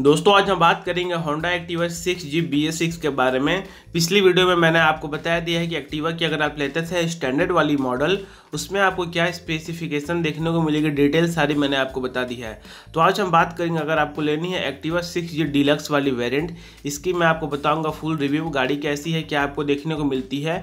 दोस्तों आज हम बात करेंगे Honda Activa six G B S six के बारे में पिछली वीडियो में मैंने आपको बताया दिया है कि एक्टिवा की अगर आप लेते थे स्टैंडर्ड वाली मॉडल उसमें आपको क्या स्पेसिफिकेशन देखने को मिलेगी डिटेल सारी मैंने आपको बता दी है तो आज हम बात करेंगे अगर आपको लेनी है एक्टिवा सिक्स जी डीलक्स वाली वेरियंट इसकी मैं आपको बताऊँगा फुल रिव्यू गाड़ी कैसी है क्या आपको देखने को मिलती है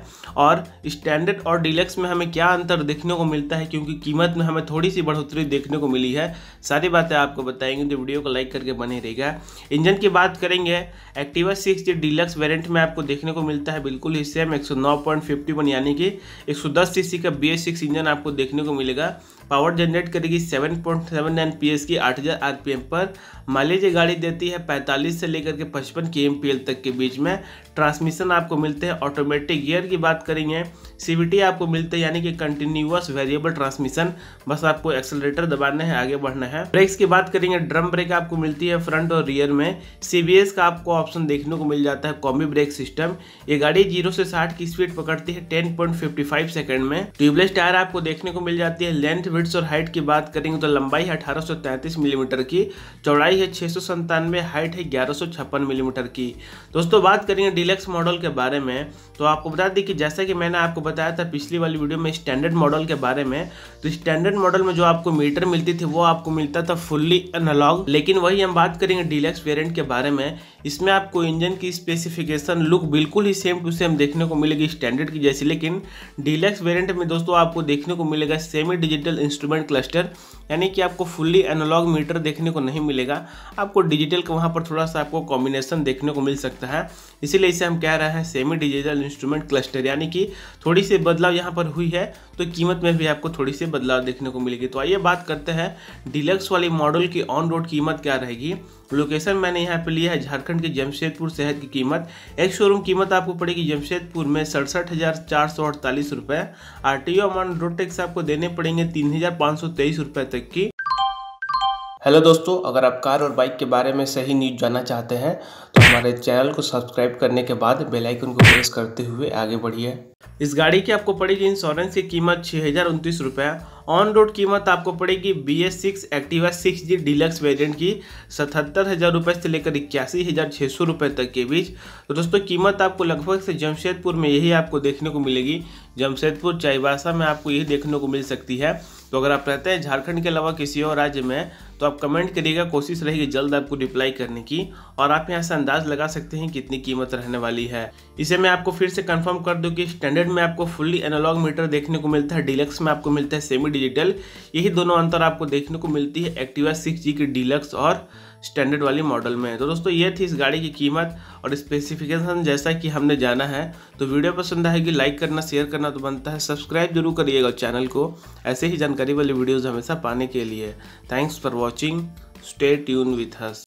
और स्टैंडर्ड और डीलक्स में हमें क्या अंतर देखने को मिलता है क्योंकि कीमत में हमें थोड़ी सी बढ़ोतरी देखने को मिली है सारी बातें आपको बताएंगे तो वीडियो को लाइक करके बने रहेगी ठीक है इंजन की बात करेंगे Activa six G deluxe variant में आपको देखने को मिलता है बिल्कुल ही सेम एक यानी कि एक सौ का बी सिक्स इंजन आपको देखने को मिलेगा पावर जनरेट करेगी 7.79 एस की 8000 आरपीएम पर माइलेज ये गाड़ी देती है 45 से लेकर के 55 एल तक के बीच में ट्रांसमिशन आपको मिलते हैं ऑटोमेटिक गियर की बात करेंगे सीवीटी आपको मिलते हैं यानी कि कंटिन्यूस वेरिएबल ट्रांसमिशन बस आपको एक्सलेटर दबाना है आगे बढ़ना है ब्रेक्स की बात करेंगे ड्रम ब्रेक आपको मिलती है फ्रंट और रियर में सीबीएस का आपको ऑप्शन देखने को मिल जाता है कॉम्बी ब्रेक सिस्टम ये गाड़ी जीरो से साठ की स्पीड पकड़ती है टेन सेकेंड में ट्यूबलेस टायर आपको देखने को मिल जाती है लेंथ विड्स और हाइट की बात करेंगे तो लंबाई है अठारह मिलीमीटर की चौड़ाई है छः हाइट है ग्यारह मिलीमीटर की दोस्तों बात करेंगे डिलेक्स मॉडल के बारे में तो आपको बता दें कि जैसा कि मैंने आपको बताया था पिछली वाली वीडियो में स्टैंडर्ड मॉडल के बारे में तो स्टैंडर्ड मॉडल में जो आपको मीटर मिलती थी वो आपको मिलता था फुल्ली एनालॉग लेकिन वही हम बात करेंगे डिलेक्स वेरियंट के बारे में इसमें आपको इंजन की स्पेसिफिकेशन लुक बिल्कुल ही सेम टू सेम देखने को मिलेगी स्टैंडर्ड की जैसी लेकिन डिलेक्स वेरियंट में दोस्तों आपको देखने को मिलेगा सेमी डिजिटल इंस्ट्रूमेंट क्लस्टर यानी कि आपको फुल्ली एनालॉग मीटर देखने को नहीं मिलेगा आपको डिजिटल का वहाँ पर थोड़ा सा आपको कॉम्बिनेशन देखने को मिल सकता है इसीलिए इसे हम कह रहे हैं सेमी डिजिटल इंस्ट्रूमेंट क्लस्टर यानी कि थोड़ी सी बदलाव यहाँ पर हुई है तो कीमत में भी आपको थोड़ी सी बदलाव देखने को मिलेगी तो आइए बात करते हैं डिलक्स वाली मॉडल की ऑन रोड कीमत क्या रहेगी लोकेशन मैंने यहाँ पे लिया है झारखंड के जमशेदपुर शहर की कीमत एक शोरूम कीमत आपको पड़ेगी जमशेदपुर में सड़सठ हज़ार चार सौ अड़तालीस रुपये R T O amount road tax आपको देने पड़ेंगे तीन हजार तक की हेलो दोस्तों अगर आप कार और बाइक के बारे में सही न्यूज जानना चाहते हैं तो हमारे चैनल को सब्सक्राइब करने के बाद बेल आइकन को प्रेस करते हुए आगे बढ़िए इस गाड़ी की आपको पड़ेगी इंश्योरेंस की कीमत छः हज़ार उनतीस रुपये ऑन रोड कीमत आपको पड़ेगी B S six Activa six G deluxe variant की सतहत्तर हज़ार रुपये से लेकर इक्यासी हज़ार छः सौ रुपये तक के बीच तो दोस्तों कीमत आपको लगभग से जमशेदपुर में यही आपको देखने को मिलेगी जमशेदपुर चाईबासा में आपको यही देखने को मिल सकती है तो अगर आप रहते हैं झारखंड के अलावा किसी और राज्य में तो आप कमेंट करिएगा कोशिश रहेगी जल्द आपको रिप्लाई करने की और आप यहाँ से अंदाज लगा सकते हैं कितनी कीमत रहने वाली है इसे मैं आपको फिर से कंफर्म कर दूँ कि स्टैंडर्ड में आपको फुल्ली एनालॉग मीटर देखने को मिलता है डिलक्स में आपको मिलता है सेमी डिजिटल यही दोनों अंतर आपको देखने को मिलती है एक्टिवा सिक्स की डिलक्स और स्टैंडर्ड वाली मॉडल में है तो दोस्तों ये थी इस गाड़ी की कीमत और स्पेसिफिकेशन जैसा कि हमने जाना है तो वीडियो पसंद आएगी लाइक करना शेयर करना तो बनता है सब्सक्राइब जरूर करिएगा चैनल को ऐसे ही जानकारी वाली वीडियोज़ हमेशा पाने के लिए thanks for watching stay tune with has